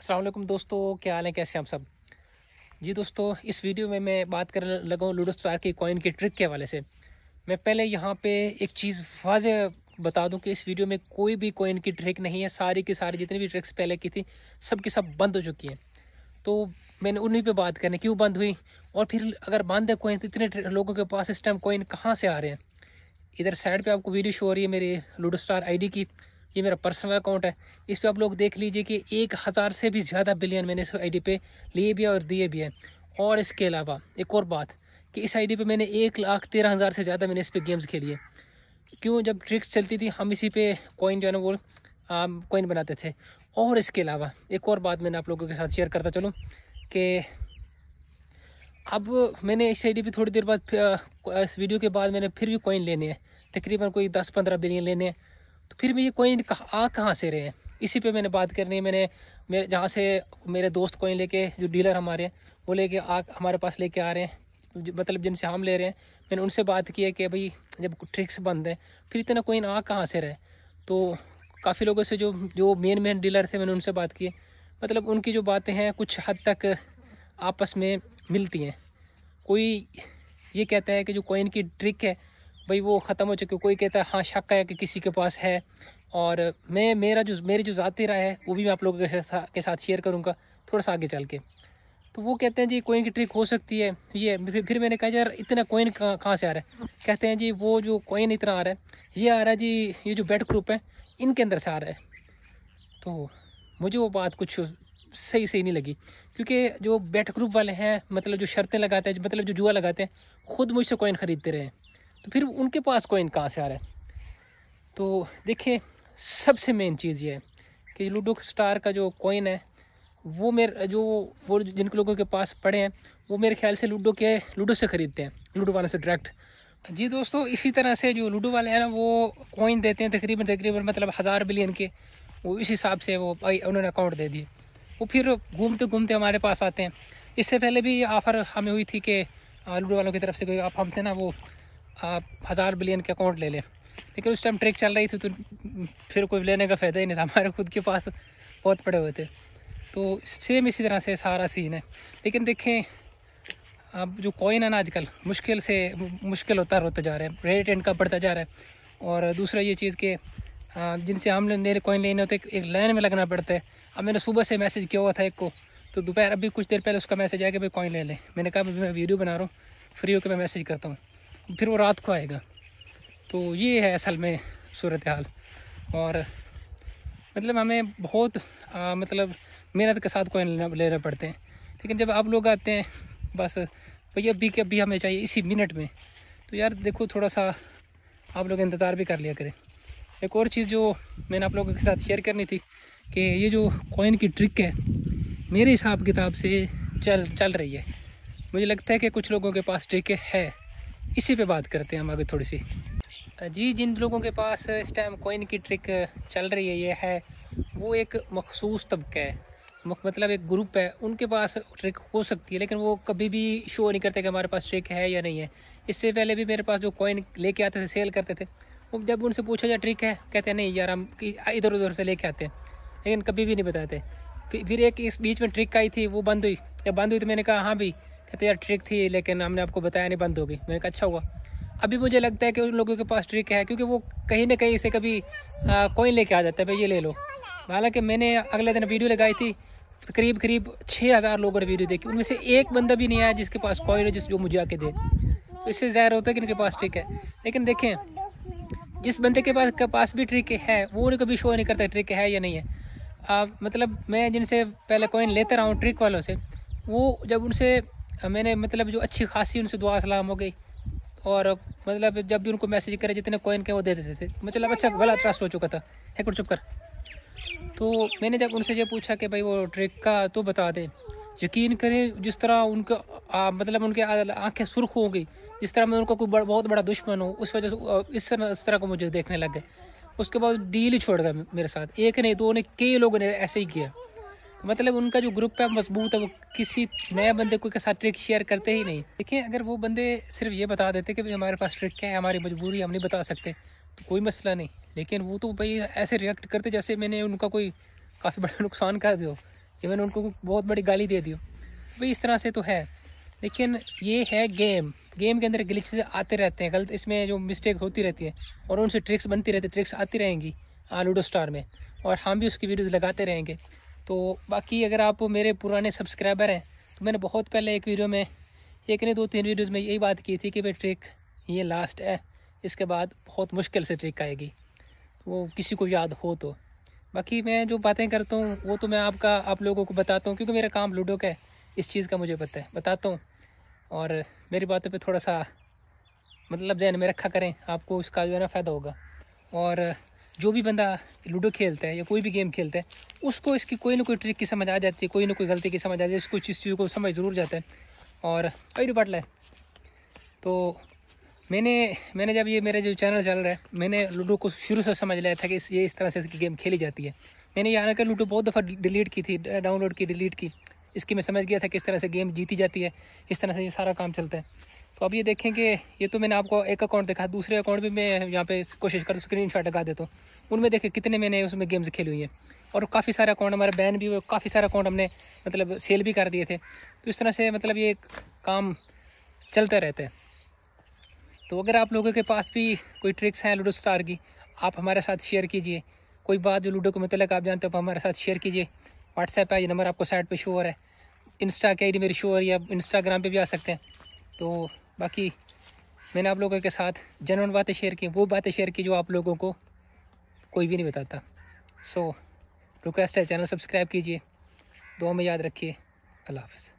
असलम दोस्तों क्या हाल है कैसे हम सब जी दोस्तों इस वीडियो में मैं बात करने लगा हूँ लूडो स्टार की कॉइन की ट्रिक के हवाले से मैं पहले यहाँ पे एक चीज़ वाज बता दूँ कि इस वीडियो में कोई भी कॉइन की ट्रिक नहीं है सारी की सारी जितनी भी ट्रिक्स पहले की थी सब की सब बंद हो चुकी हैं तो मैंने उन्हीं पे बात करने क्यों बंद हुई और फिर अगर बंद है कोइन तो इतने लोगों के पास इस टाइम कोइन कहाँ से आ रहे हैं इधर साइड पर आपको वीडियो शो हो रही है मेरी लूडो स्टार आई की ये मेरा पर्सनल अकाउंट है इस पर आप लोग देख लीजिए कि एक हज़ार से भी ज़्यादा बिलियन मैंने इस आईडी पे लिए भी है और दिए भी हैं और इसके अलावा एक और बात कि इस आईडी पे मैंने एक लाख तेरह हज़ार से ज़्यादा मैंने इस पर गेम्स खेली है क्यों जब ट्रिक्स चलती थी हम इसी पे कॉइन जो है ना वो कॉइन बनाते थे और इसके अलावा एक और बात मैंने आप लोगों के साथ शेयर करता चलूँ कि अब मैंने इस डी पे थोड़ी देर बाद इस वीडियो के बाद मैंने फिर भी कॉइन लेने हैं तकरीबन कोई दस पंद्रह बिलियन लेने हैं तो फिर भी ये कोइन आ कहाँ से रहे हैं इसी पे मैंने बात करनी है मैंने मेरे जहाँ से मेरे दोस्त कोइन लेके जो डीलर हमारे वो लेके आ हमारे पास लेके आ रहे हैं मतलब जिनसे हम ले रहे हैं मैंने उनसे बात की है कि भाई जब ट्रिक्स बंद है फिर इतना कोइन आ कहाँ से रहे तो काफ़ी लोगों से जो जो मेन मेन डीलर थे मैंने उनसे बात की मतलब उनकी जो बातें हैं कुछ हद तक आपस में मिलती हैं कोई ये कहता है कि जो कोइन की ट्रिक है भाई वो ख़त्म हो चुके कोई कहता है हाँ शक है कि किसी के पास है और मैं मेरा जो मेरी जो ज़ाती राय है वो भी मैं आप लोगों के साथ के साथ शेयर करूँगा थोड़ा सा आगे चल के तो वो कहते हैं जी कोइन की ट्रिक हो सकती है ये फिर मैंने कहा यार इतना कोइन कहाँ से आ रहा है कहते हैं जी वो जो कोइन इतना आ रहा है ये आ रहा है जी ये जो बेड ग्रुप है इनके अंदर से आ रहा है तो मुझे वो बात कुछ सही सही नहीं लगी क्योंकि जो बेड ग्रुप वाले हैं मतलब जो शर्तें लगाते हैं मतलब जो जुआ लगाते हैं खुद मुझसे कोइन ख़रीदते रहे हैं तो फिर उनके पास कॉइन कहाँ से आ रहा है तो देखिए सबसे मेन चीज़ ये है कि लूडो स्टार का जो कॉइन है वो मेरे जो वो जिन लोगों के पास पड़े हैं वो मेरे ख्याल से लूडो के लूडो से ख़रीदते हैं लूडो वालों से डायरेक्ट जी दोस्तों इसी तरह से जो लूडो वाले हैं ना वो कॉइन देते हैं तकरीबन तकरीबन मतलब हज़ार बिलियन के वो इस हिसाब से वो भाई उन्होंने अकाउंट दे दिए वो फिर घूमते घूमते हमारे पास आते हैं इससे पहले भी ऑफ़र हमें हुई थी कि लूडो वालों की तरफ से कोई आप हमसे ना वो आप हज़ार बिलियन के अकाउंट ले लें लेकिन उस टाइम ट्रिक चल रही थी तो फिर कोई लेने का फ़ायदा ही नहीं था हमारे खुद के पास बहुत पड़े हुए थे तो सेम इसी तरह से सारा सीन है लेकिन देखें अब जो कॉइन है ना आजकल मुश्किल से मुश्किल होता होता जा रहा है रेट इनका बढ़ता जा रहा है और दूसरा ये चीज़ कि जिनसे हम मेरे कॉइन लेने होते एक लाइन में लगना पड़ता है अब मैंने सुबह से मैसेज किया हुआ था एक को तो दोपहर अभी कुछ देर पहले उसका मैसेज आया कि भाई कॉइन ले लें मैंने कहा मैं वीडियो बना रहा हूँ फ्री होकर मैं मैसेज करता हूँ फिर वो रात को आएगा तो ये है असल में सूरत हाल और मतलब हमें बहुत आ, मतलब मेहनत के साथ कोइन लेना पड़ते हैं लेकिन जब आप लोग आते हैं बस भैया अभी के अभी हमें चाहिए इसी मिनट में तो यार देखो थोड़ा सा आप लोग इंतज़ार भी कर लिया करें एक और चीज़ जो मैंने आप लोगों के साथ शेयर करनी थी कि ये जो कॉइन की ट्रिक है मेरे हिसाब किताब से चल चल रही है मुझे लगता है कि कुछ लोगों के पास ट्रिक है इसी पे बात करते हैं हम आगे थोड़ी सी जी जिन लोगों के पास इस टाइम कोइन की ट्रिक चल रही है ये है वो एक मखसूस तबका है मतलब एक ग्रुप है उनके पास ट्रिक हो सकती है लेकिन वो कभी भी शो नहीं करते कि हमारे पास ट्रिक है या नहीं है इससे पहले भी मेरे पास जो कॉइन लेके आते थे सेल करते थे वो जब उनसे पूछा जाए ट्रिक है कहते हैं नहीं यार हम इधर उधर से लेके आते हैं लेकिन कभी भी नहीं बताते फिर एक इस बीच में ट्रिक आई थी वो बंद हुई जब बंद हुई तो मैंने कहा हाँ भाई कहते यार ट्रिक थी लेकिन हमने आपको बताया नहीं बंद होगी मैंने कहा अच्छा हुआ अभी मुझे लगता है कि उन लोगों के पास ट्रिक है क्योंकि वो कहीं ना कहीं से कभी कोई लेके आ जाता है भाई ये ले लो हालांकि मैंने अगले दिन वीडियो लगाई थी करीब करीब छः हज़ार लोगों ने वीडियो देखी उनमें से एक बंदा भी नहीं आया जिसके पास कॉइन हो जिस जो मुझे आके दे तो इससे ज़ाहिर होता है कि उनके पास ट्रिक है लेकिन देखें जिस बंदे के पास के पास भी ट्रिक है वो उन्हें कभी शो नहीं करता ट्रिक है या नहीं है आ, मतलब मैं जिनसे पहले कॉइन लेता रहा हूँ ट्रिक वालों से वो जब उनसे मैंने मतलब जो अच्छी खासी उनसे दुआ सलाम हो गई और मतलब जब भी उनको मैसेज करे जितने कोइन के वो दे देते थे मतलब अच्छा गला ट्रस्ट हो चुका था एक चुप कर तो मैंने जब उनसे ये पूछा कि भाई वो ट्रिक का तो बता दें यकीन करें जिस तरह उनका आ, मतलब उनके आंखें सुर्ख हो गई जिस तरह मैं उनका कोई बड़, बहुत बड़ा दुश्मन हो उस वजह से इस तरह इस तरह को मुझे देखने लग गए उसके बाद डील ही छोड़ गया मेरे साथ एक नहीं दो ने कई लोगों ने ऐसे ही किया मतलब उनका जो ग्रुप है मजबूत है वो किसी नए बंदे को के साथ ट्रिक शेयर करते ही नहीं देखिए अगर वो बंदे सिर्फ ये बता देते कि भाई हमारे पास ट्रिक क्या है हमारी मजबूरी हम नहीं बता सकते तो कोई मसला नहीं लेकिन वो तो भाई ऐसे रिएक्ट करते जैसे मैंने उनका कोई काफ़ी बड़ा नुकसान कर दियो या मैंने उनको बहुत बड़ी गाली दे दी तो भाई इस तरह से तो है लेकिन ये है गेम गेम के अंदर ग्लिचेस आते रहते हैं गलत इसमें जो मिस्टेक होती रहती है और उनसे ट्रिक्स बनती रहती है ट्रिक्स आती रहेंगी लूडो स्टार में और हम भी उसकी वीडियोज़ लगाते रहेंगे तो बाकी अगर आप मेरे पुराने सब्सक्राइबर हैं तो मैंने बहुत पहले एक वीडियो में एक नहीं दो तीन वीडियोज़ में यही बात की थी कि भाई ट्रिक ये लास्ट है इसके बाद बहुत मुश्किल से ट्रिक आएगी तो वो किसी को याद हो तो बाकी मैं जो बातें करता हूँ वो तो मैं आपका आप लोगों को बताता हूँ क्योंकि मेरा काम लूडो का है इस चीज़ का मुझे पता है बताता हूँ और मेरी बातों पे थोड़ा सा मतलब जहन में रखा करें आपको उसका जो है ना फ़ायदा होगा और जो भी बंदा लूडो खेलता है या कोई भी गेम खेलता है उसको इसकी कोई ना कोई ट्रिक की समझ आ जाती है कोई ना कोई गलती की समझ आ जाती है इसको इस चीज़ को समझ ज़रूर जाता है और कई डिपार्ट है तो मैंने मैंने जब ये मेरा जो चैनल चल रहा है मैंने लूडो को शुरू से समझ लिया था कि ये इस तरह से इसकी गेम खेली जाती है मैंने यहाँ आकर लूडो बहुत दफ़ा डिलीट की थी डाउनलोड की डिलीट की इसकी मैं समझ गया था किस तरह से गेम जीती जाती है इस तरह से ये सारा काम चलता है तो अब ये देखें कि ये तो मैंने आपको एक अकाउंट देखा दूसरे अकाउंट भी मैं यहाँ पे कोशिश करूँ स्क्रीन शॉट लगा देता हूँ उनमें देखें कितने मैंने उसमें गेम्स खेली हुई हैं और काफ़ी सारे अकाउंट हमारे बैन भी हुए काफ़ी सारे अकाउंट हमने मतलब सेल भी कर दिए थे तो इस तरह से मतलब ये काम चलते रहते हैं तो अगर आप लोगों के पास भी कोई ट्रिक्स हैं लूडो स्टार की आप हमारे साथ शेयर कीजिए कोई बात जो लूडो के मतलब आप जानते हो आप हमारे साथ शेयर कीजिए व्हाट्सएप है ये नंबर आपको साइड पर शो हो रहा है इंस्टा के आई मेरी शो हो रही है आप इंस्टाग्राम पर भी आ सकते हैं तो बाकी मैंने आप लोगों के साथ जनवन बातें शेयर की वो बातें शेयर की जो आप लोगों को कोई भी नहीं बताता सो so, रिक्वेस्ट है चैनल सब्सक्राइब कीजिए दो में याद रखिए अल्लाह हाफिज़